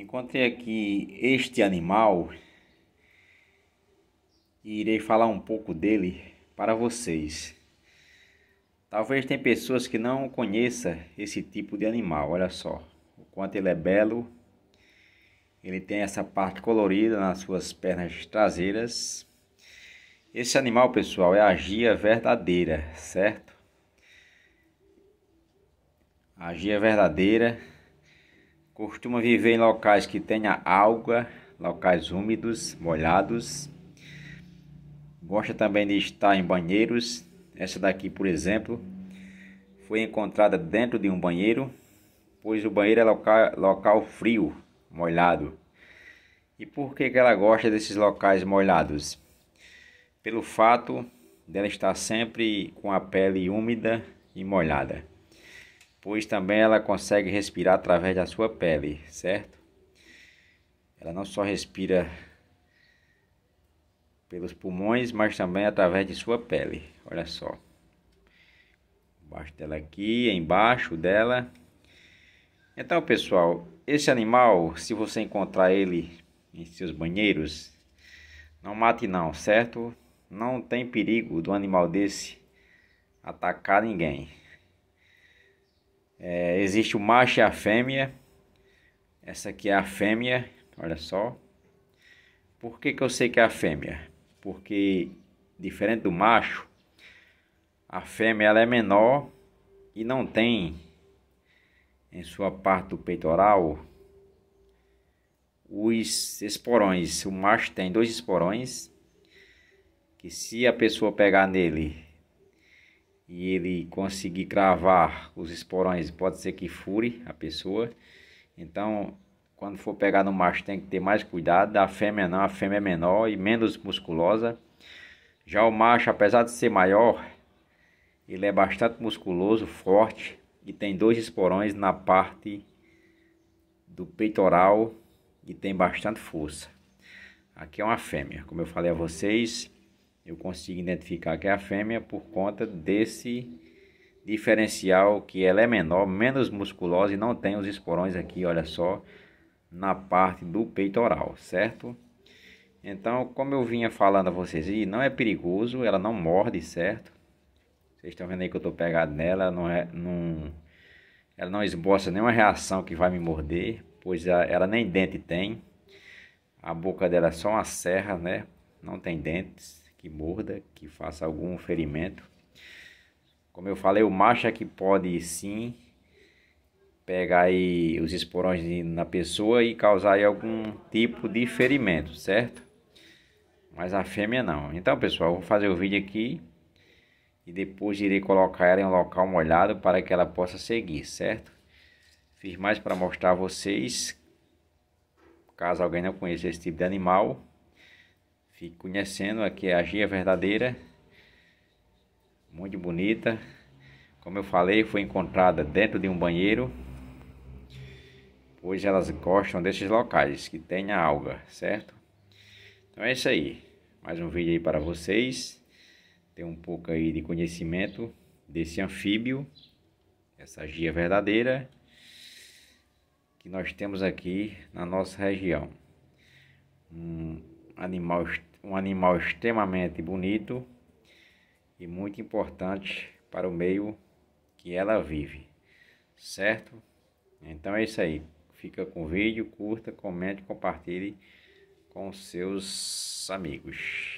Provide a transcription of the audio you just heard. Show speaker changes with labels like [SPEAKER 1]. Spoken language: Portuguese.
[SPEAKER 1] Encontrei aqui este animal e irei falar um pouco dele para vocês. Talvez tenha pessoas que não conheçam esse tipo de animal, olha só. O quanto ele é belo. Ele tem essa parte colorida nas suas pernas traseiras. Esse animal, pessoal, é a gia verdadeira, certo? A gia verdadeira Costuma viver em locais que tenha alga, locais úmidos, molhados. Gosta também de estar em banheiros. Essa daqui, por exemplo, foi encontrada dentro de um banheiro, pois o banheiro é local, local frio, molhado. E por que, que ela gosta desses locais molhados? Pelo fato dela estar sempre com a pele úmida e molhada pois também ela consegue respirar através da sua pele, certo? Ela não só respira pelos pulmões, mas também através de sua pele. Olha só. Embaixo dela aqui, embaixo dela. Então, pessoal, esse animal, se você encontrar ele em seus banheiros, não mate não, certo? Não tem perigo do animal desse atacar ninguém. É, existe o macho e a fêmea. Essa aqui é a fêmea, olha só. Por que, que eu sei que é a fêmea? Porque, diferente do macho, a fêmea ela é menor e não tem em sua parte do peitoral os esporões. O macho tem dois esporões que se a pessoa pegar nele e ele conseguir cravar os esporões, pode ser que fure a pessoa. Então, quando for pegar no macho, tem que ter mais cuidado. A fêmea não, a fêmea é menor e menos musculosa. Já o macho, apesar de ser maior, ele é bastante musculoso, forte e tem dois esporões na parte do peitoral e tem bastante força. Aqui é uma fêmea, como eu falei a vocês eu consigo identificar que é a fêmea por conta desse diferencial que ela é menor, menos musculosa e não tem os esporões aqui, olha só, na parte do peitoral, certo? Então, como eu vinha falando a vocês, não é perigoso, ela não morde, certo? Vocês estão vendo aí que eu estou pegado nela, não é, não, ela não esboça nenhuma reação que vai me morder, pois ela nem dente tem. A boca dela é só uma serra, né? Não tem dentes que morda, que faça algum ferimento. Como eu falei, o macho é que pode sim pegar aí os esporões na pessoa e causar aí algum tipo de ferimento, certo? Mas a fêmea não. Então, pessoal, vou fazer o vídeo aqui e depois irei colocar ela em um local molhado para que ela possa seguir, certo? Fiz mais para mostrar a vocês, caso alguém não conheça esse tipo de animal, Fique conhecendo aqui a Gia Verdadeira, muito bonita. Como eu falei, foi encontrada dentro de um banheiro, pois elas gostam desses locais que tem a alga, certo? Então é isso aí, mais um vídeo aí para vocês, ter um pouco aí de conhecimento desse anfíbio, essa Gia Verdadeira, que nós temos aqui na nossa região. Um animal estranho um animal extremamente bonito e muito importante para o meio que ela vive, certo? Então é isso aí. Fica com o vídeo, curta, comente, compartilhe com seus amigos.